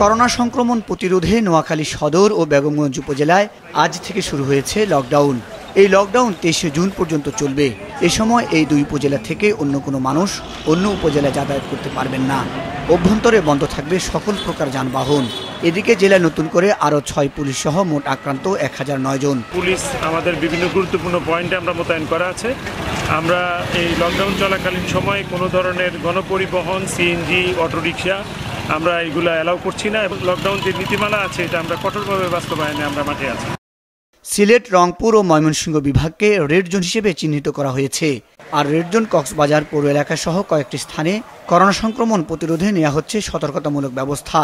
corona সংক্রমণ প্রতিরোধে নোয়াখালী সদর ও বেগমগঞ্জ উপজেলায় আজ থেকে শুরু হয়েছে লকডাউন এই লকডাউন তেইশে জুন পর্যন্ত চলবে এ সময় এই দুই উপজেলা থেকে অন্য কোনো মানুষ অন্য উপজেলায় যাতায়াত করতে পারবেন না অভ্যন্তরে বন্ধ থাকবে সকল প্রকার যানবাহন এদিকে জেলায় নতুন করে আরও ছয় পুলিশ সহ মোট আক্রান্ত এক হাজার নয় জন পুলিশ আমাদের বিভিন্ন গুরুত্বপূর্ণ পয়েন্টে আমরা মোতায়েন করা আছে আমরা এই লকডাউন চলাকালীন সময়ে কোনো ধরনের গণপরিবহন সিএনজি অটোরিকশা আমরা এগুলো অ্যালাউ করছি না এবং লকডাউন যে নীতিমালা আছে এটা আমরা কঠোরভাবে বাস্তবায়নে আমরা মাঠে আছি সিলেট রংপুর ও ময়মনসিংহ বিভাগকে রেড জোন হিসেবে চিহ্নিত করা হয়েছে আর রেড জোন কক্সবাজার পৌর এলাকা সহ কয়েকটি স্থানে করোনা সংক্রমণ প্রতিরোধে নেওয়া হচ্ছে সতর্কতামূলক ব্যবস্থা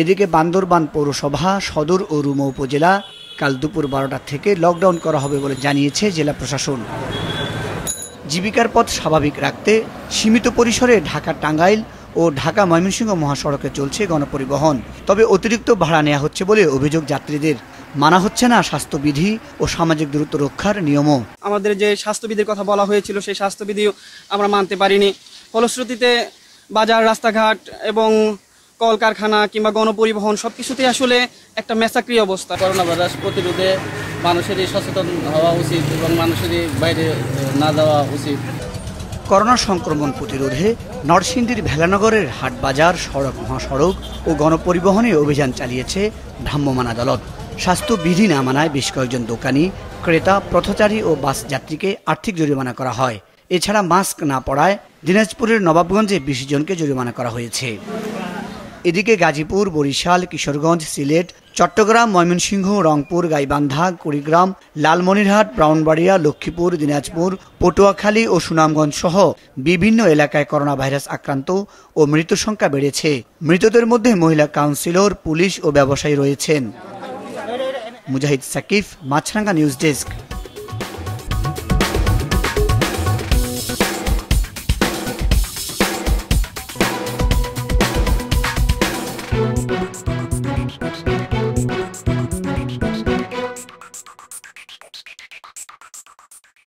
এদিকে বান্দরবান পৌরসভা সদর ও রুম উপজেলা কাল দুপুর বারোটা থেকে লকডাউন করা হবে বলে জানিয়েছে জেলা প্রশাসন জীবিকার পথ স্বাভাবিক রাখতে সীমিত পরিসরে ঢাকা টাঙ্গাইল ও ঢাকা ময়মনসিংহ মহাসড়কে চলছে গণপরিবহন তবে অতিরিক্ত ভাড়া নেওয়া হচ্ছে বলে অভিযোগ যাত্রীদের মানা হচ্ছে না স্বাস্থ্যবিধি ও সামাজিক দূরত্ব রক্ষার নিয়মও আমাদের যে স্বাস্থ্যবিধির কথা বলা হয়েছিল সেই স্বাস্থ্যবিধিও আমরা মানতে পারিনি ফলশ্রুতিতে বাজার রাস্তাঘাট এবং কলকারখানা কিংবা গণপরিবহন সব কিছুতেই আসলে একটা মেসাক্রি অবস্থা করোনা ভাইরাস প্রতিরোধে মানুষেরই সচেতন হওয়া উচিত এবং মানুষেরই বাইরে না যাওয়া উচিত করোনা সংক্রমণ প্রতিরোধে নরসিংদীর ভেলানগরের হাটবাজার সড়ক মহাসড়ক ও গণপরিবহনে অভিযান চালিয়েছে ভ্রাম্যমান আদালত স্বাস্থ্যবিধি না মানায় বেশ কয়েকজন দোকানি ক্রেতা পথচারী ও বাস যাত্রীকে আর্থিক জরিমানা করা হয় এছাড়া মাস্ক না পড়ায় দিনাজপুরের নবাবগঞ্জে বিশ জনকে জরিমানা করা হয়েছে এদিকে গাজীপুর বরিশাল কিশোরগঞ্জ সিলেট চট্টগ্রাম ময়মনসিংহ রংপুর গাইবান্ধা কুড়িগ্রাম লালমনিরহাট ব্রাউনবাড়িয়া লক্ষ্মীপুর দিনাজপুর পটুয়াখালী ও সুনামগঞ্জ সহ বিভিন্ন এলাকায় করোনা ভাইরাস আক্রান্ত ও মৃত সংখ্যা বেড়েছে মৃতদের মধ্যে মহিলা কাউন্সিলর পুলিশ ও ব্যবসায়ী রয়েছেন মুজাহিদ সাকিফ মাছরাঙ্গা নিউজ ডেস্ক